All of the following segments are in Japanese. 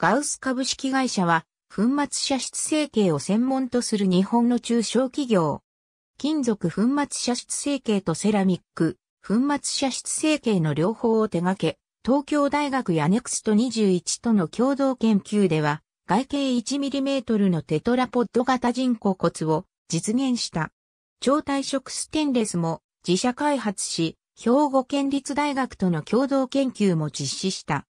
ガウス株式会社は、粉末射出成形を専門とする日本の中小企業。金属粉末射出成形とセラミック、粉末射出成形の両方を手掛け、東京大学やネクスト21との共同研究では、外径 1mm のテトラポッド型人工骨を実現した。超耐色ステンレスも自社開発し、兵庫県立大学との共同研究も実施した。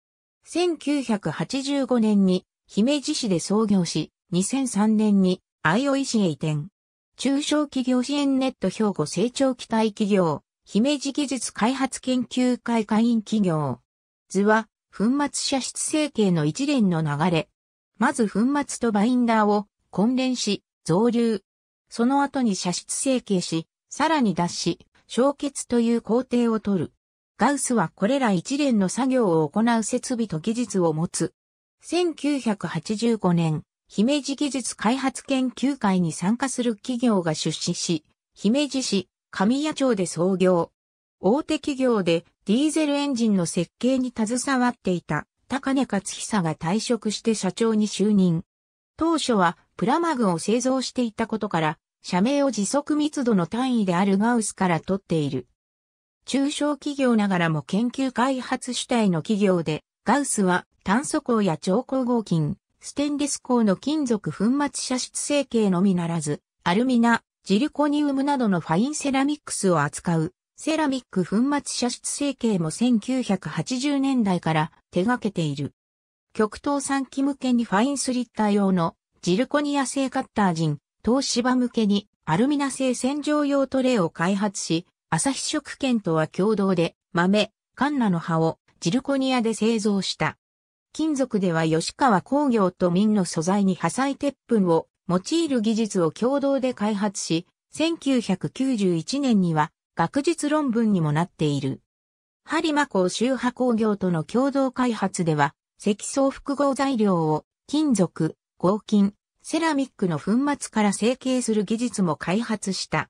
1985年に姫路市で創業し、2003年に愛生市へ移転。中小企業支援ネット兵庫成長期待企業、姫路技術開発研究会会員企業。図は、粉末射出成形の一連の流れ。まず粉末とバインダーを混連し、増流。その後に射出成形し、さらに脱し、消結という工程を取る。ガウスはこれら一連の作業を行う設備と技術を持つ。1985年、姫路技術開発研究会に参加する企業が出資し、姫路市神谷町で創業。大手企業でディーゼルエンジンの設計に携わっていた高根勝久が退職して社長に就任。当初はプラマグを製造していたことから、社名を時速密度の単位であるガウスから取っている。中小企業ながらも研究開発主体の企業で、ガウスは炭素鋼や超光合金、ステンレス鋼の金属粉末射出成形のみならず、アルミナ、ジルコニウムなどのファインセラミックスを扱う、セラミック粉末射出成形も1980年代から手掛けている。極東産機向けにファインスリッター用のジルコニア製カッターン、東芝向けにアルミナ製洗浄用トレイを開発し、朝日食券とは共同で豆、カンナの葉をジルコニアで製造した。金属では吉川工業と民の素材に破砕鉄粉を用いる技術を共同で開発し、1991年には学術論文にもなっている。リマ工周波工業との共同開発では、積層複合材料を金属、合金、セラミックの粉末から成形する技術も開発した。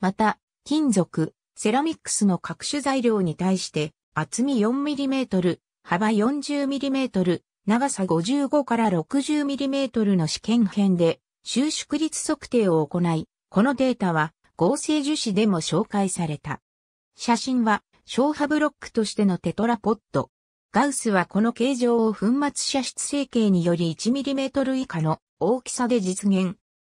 また、金属、セラミックスの各種材料に対して、厚み 4mm、幅 40mm、長さ55から 60mm の試験片で収縮率測定を行い、このデータは合成樹脂でも紹介された。写真は消波ブロックとしてのテトラポット。ガウスはこの形状を粉末射出成形により 1mm 以下の大きさで実現。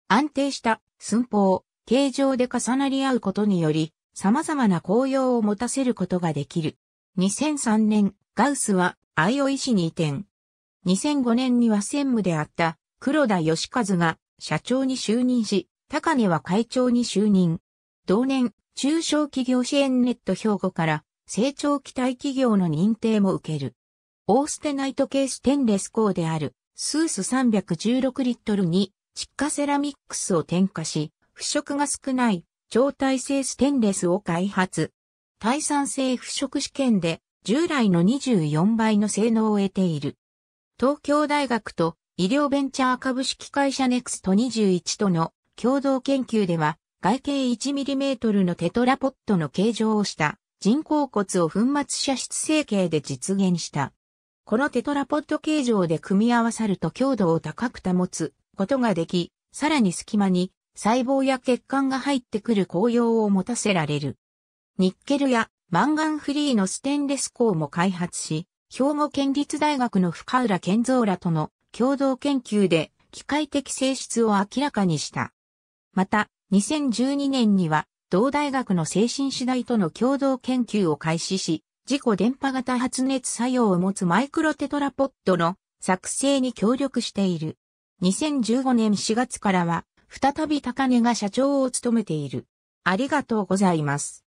安定した寸法、形状で重なり合うことにより、様々な効用を持たせることができる。2003年、ガウスは、アイオイ市に移転。2005年には専務であった、黒田義和が、社長に就任し、高根は会長に就任。同年、中小企業支援ネット兵庫から、成長期待企業の認定も受ける。オーステナイトケーステンレス鋼である、スース316リットルに、窒化セラミックスを添加し、腐食が少ない超耐性ステンレスを開発。耐酸性腐食試験で従来の24倍の性能を得ている。東京大学と医療ベンチャー株式会社ネクスト21との共同研究では外径 1mm のテトラポットの形状をした人工骨を粉末射出成形で実現した。このテトラポット形状で組み合わさると強度を高く保つことができ、さらに隙間に細胞や血管が入ってくる効用を持たせられる。ニッケルやマンガンフリーのステンレス鋼も開発し、兵庫県立大学の深浦健三らとの共同研究で機械的性質を明らかにした。また、2012年には同大学の精神次第との共同研究を開始し、自己電波型発熱作用を持つマイクロテトラポッドの作成に協力している。2015年4月からは再び高根が社長を務めている。ありがとうございます。